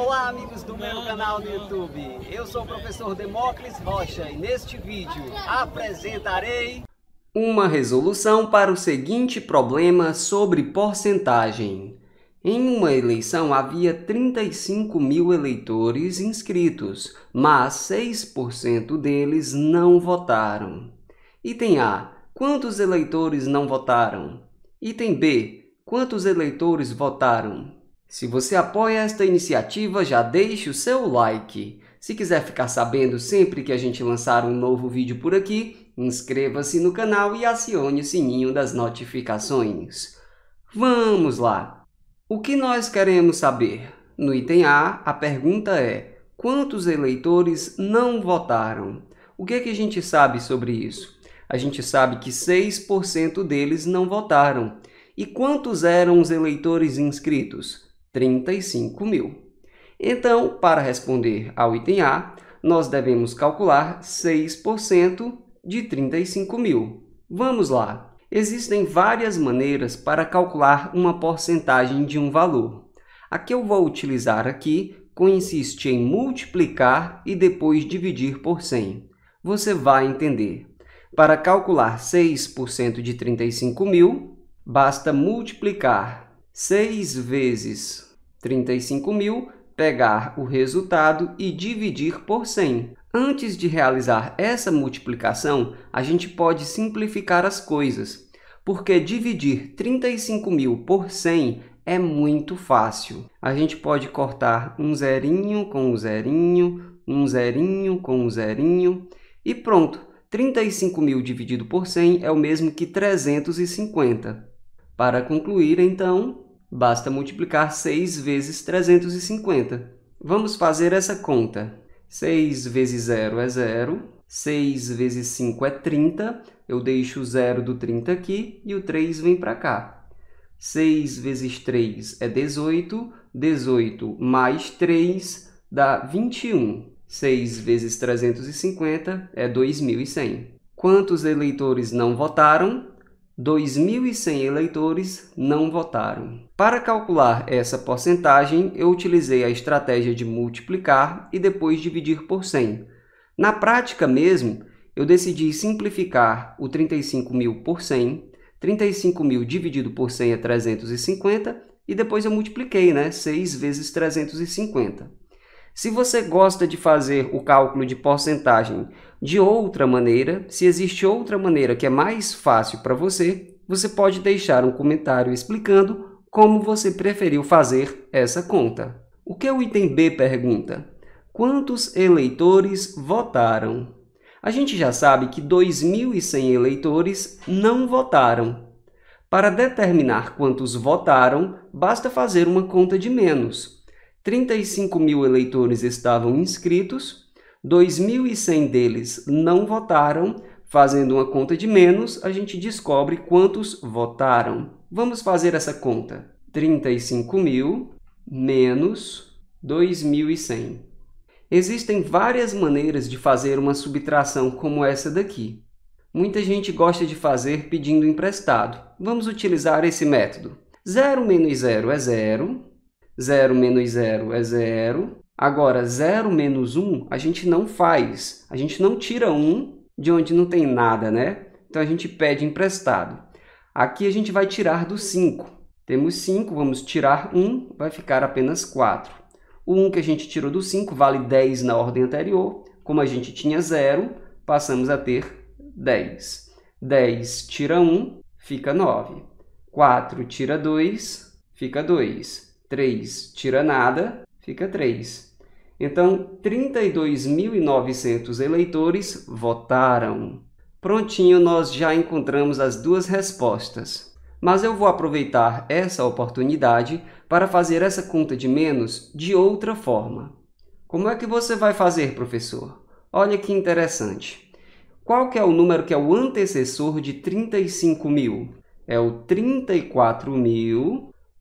Olá, amigos do meu canal no YouTube. Eu sou o professor Demócles Rocha e neste vídeo apresentarei uma resolução para o seguinte problema sobre porcentagem. Em uma eleição havia 35 mil eleitores inscritos, mas 6% deles não votaram. Item A. Quantos eleitores não votaram? Item B. Quantos eleitores votaram? Se você apoia esta iniciativa, já deixe o seu like. Se quiser ficar sabendo sempre que a gente lançar um novo vídeo por aqui, inscreva-se no canal e acione o sininho das notificações. Vamos lá! O que nós queremos saber? No item A, a pergunta é quantos eleitores não votaram? O que, é que a gente sabe sobre isso? A gente sabe que 6% deles não votaram. E quantos eram os eleitores inscritos? 35 mil. Então, para responder ao item A, nós devemos calcular 6% de 35 mil. Vamos lá! Existem várias maneiras para calcular uma porcentagem de um valor. A que eu vou utilizar aqui consiste em multiplicar e depois dividir por 100. Você vai entender. Para calcular 6% de 35 mil, basta multiplicar 6 vezes 35 mil, pegar o resultado e dividir por 100. Antes de realizar essa multiplicação, a gente pode simplificar as coisas, porque dividir 35 mil por 100 é muito fácil. A gente pode cortar um zerinho com um zerinho, um zerinho com um zerinho e pronto. 35 mil dividido por 100 é o mesmo que 350. Para concluir, então, basta multiplicar 6 vezes 350. Vamos fazer essa conta. 6 vezes 0 é 0, 6 vezes 5 é 30, eu deixo o 0 do 30 aqui e o 3 vem para cá. 6 vezes 3 é 18, 18 mais 3 dá 21. 6 vezes 350 é 2.100. Quantos eleitores não votaram? 2.100 eleitores não votaram. Para calcular essa porcentagem, eu utilizei a estratégia de multiplicar e depois dividir por 100. Na prática mesmo, eu decidi simplificar o 35 mil por 100, 35 mil dividido por 100 é 350, e depois eu multipliquei, né? 6 vezes 350. Se você gosta de fazer o cálculo de porcentagem de outra maneira, se existe outra maneira que é mais fácil para você, você pode deixar um comentário explicando como você preferiu fazer essa conta. O que o item B pergunta? Quantos eleitores votaram? A gente já sabe que 2.100 eleitores não votaram. Para determinar quantos votaram, basta fazer uma conta de menos, 35 mil eleitores estavam inscritos, 2.100 deles não votaram. Fazendo uma conta de menos, a gente descobre quantos votaram. Vamos fazer essa conta. 35 mil menos 2.100. Existem várias maneiras de fazer uma subtração como essa daqui. Muita gente gosta de fazer pedindo emprestado. Vamos utilizar esse método. 0 menos 0 é 0, 0 menos 0 é 0. Agora, 0 menos 1 a gente não faz. A gente não tira 1 de onde não tem nada, né? Então, a gente pede emprestado. Aqui a gente vai tirar do 5. Temos 5, vamos tirar 1, vai ficar apenas 4. O 1 que a gente tirou do 5 vale 10 na ordem anterior. Como a gente tinha 0, passamos a ter 10. 10 tira 1, fica 9. 4 tira 2, fica 2. 3 tira nada, fica 3. Então, 32.900 eleitores votaram. Prontinho, nós já encontramos as duas respostas. Mas eu vou aproveitar essa oportunidade para fazer essa conta de menos de outra forma. Como é que você vai fazer, professor? Olha que interessante. Qual que é o número que é o antecessor de 35 mil? É o 34 mil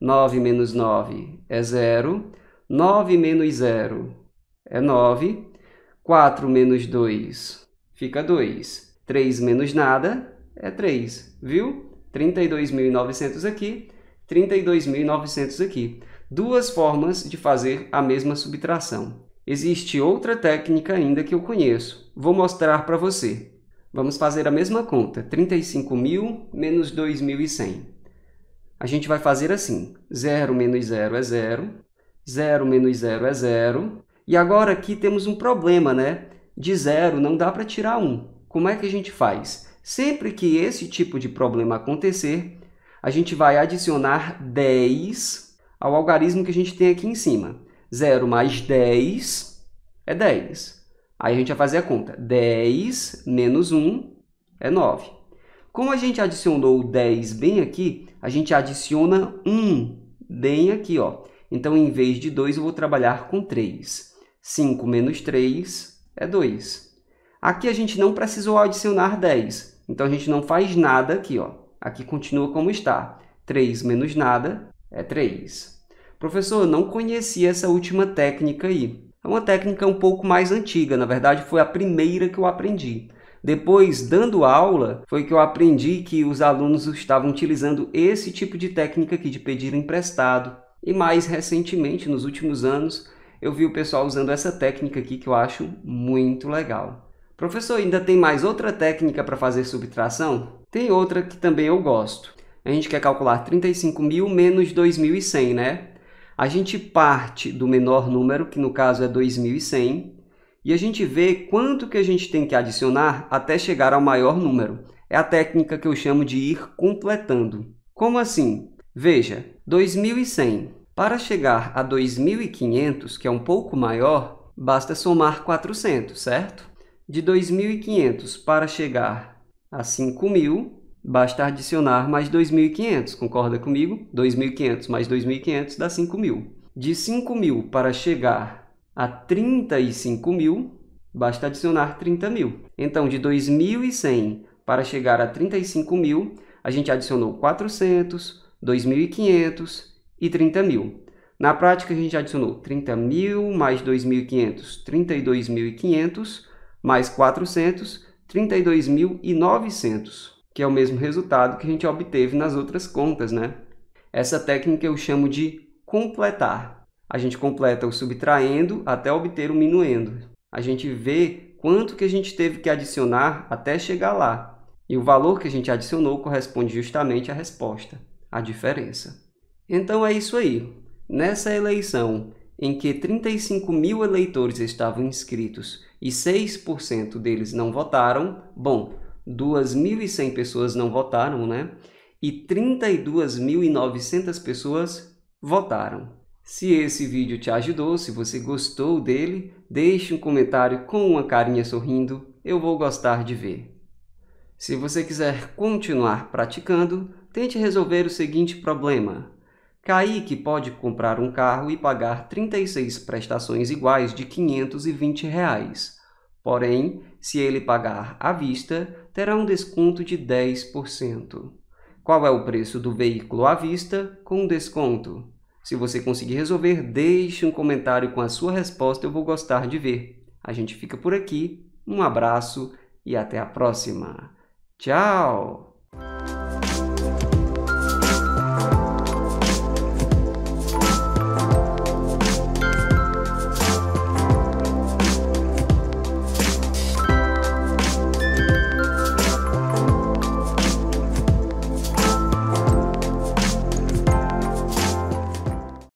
9 menos 9 é 0. 9 menos 0 é 9. 4 menos 2 fica 2. 3 menos nada é 3, viu? 32.900 aqui, 32.900 aqui. Duas formas de fazer a mesma subtração. Existe outra técnica ainda que eu conheço. Vou mostrar para você. Vamos fazer a mesma conta, 35.000 menos 2.100 a gente vai fazer assim. 0 menos 0 é 0. 0 menos 0 é 0. E agora aqui temos um problema, né? De 0 não dá para tirar 1. Um. Como é que a gente faz? Sempre que esse tipo de problema acontecer, a gente vai adicionar 10 ao algarismo que a gente tem aqui em cima. 0 mais 10 é 10. Aí a gente vai fazer a conta. 10 menos 1 é 9. Como a gente adicionou 10 bem aqui, a gente adiciona 1 bem aqui, ó. Então, em vez de 2, eu vou trabalhar com 3. 5 menos 3 é 2. Aqui a gente não precisou adicionar 10, então a gente não faz nada aqui, ó. Aqui continua como está. 3 menos nada é 3. Professor, não conhecia essa última técnica aí. É uma técnica um pouco mais antiga, na verdade foi a primeira que eu aprendi. Depois, dando aula, foi que eu aprendi que os alunos estavam utilizando esse tipo de técnica aqui de pedir emprestado. E mais recentemente, nos últimos anos, eu vi o pessoal usando essa técnica aqui que eu acho muito legal. Professor, ainda tem mais outra técnica para fazer subtração? Tem outra que também eu gosto. A gente quer calcular 35 mil menos 2.100, né? A gente parte do menor número, que no caso é 2.100, e a gente vê quanto que a gente tem que adicionar até chegar ao maior número. É a técnica que eu chamo de ir completando. Como assim? Veja, 2100. Para chegar a 2500, que é um pouco maior, basta somar 400, certo? De 2500 para chegar a 5000, basta adicionar mais 2500, concorda comigo? 2500 mais 2500 dá 5000. De 5000 para chegar a 35 mil, basta adicionar 30 mil. Então, de 2.100 para chegar a 35 mil, a gente adicionou 400, 2.500 e 30 mil. Na prática, a gente adicionou 30 mil mais 2.500, 32.500 mais 400, 32.900, que é o mesmo resultado que a gente obteve nas outras contas, né? Essa técnica eu chamo de completar. A gente completa o subtraindo até obter o minuendo. A gente vê quanto que a gente teve que adicionar até chegar lá. E o valor que a gente adicionou corresponde justamente à resposta, à diferença. Então é isso aí. Nessa eleição, em que 35 mil eleitores estavam inscritos e 6% deles não votaram, bom, 2.100 pessoas não votaram, né? E 32.900 pessoas votaram. Se esse vídeo te ajudou, se você gostou dele, deixe um comentário com uma carinha sorrindo, eu vou gostar de ver. Se você quiser continuar praticando, tente resolver o seguinte problema. Kaique pode comprar um carro e pagar 36 prestações iguais de R$ 520. Reais. Porém, se ele pagar à vista, terá um desconto de 10%. Qual é o preço do veículo à vista com desconto? Se você conseguir resolver, deixe um comentário com a sua resposta, eu vou gostar de ver. A gente fica por aqui, um abraço e até a próxima. Tchau!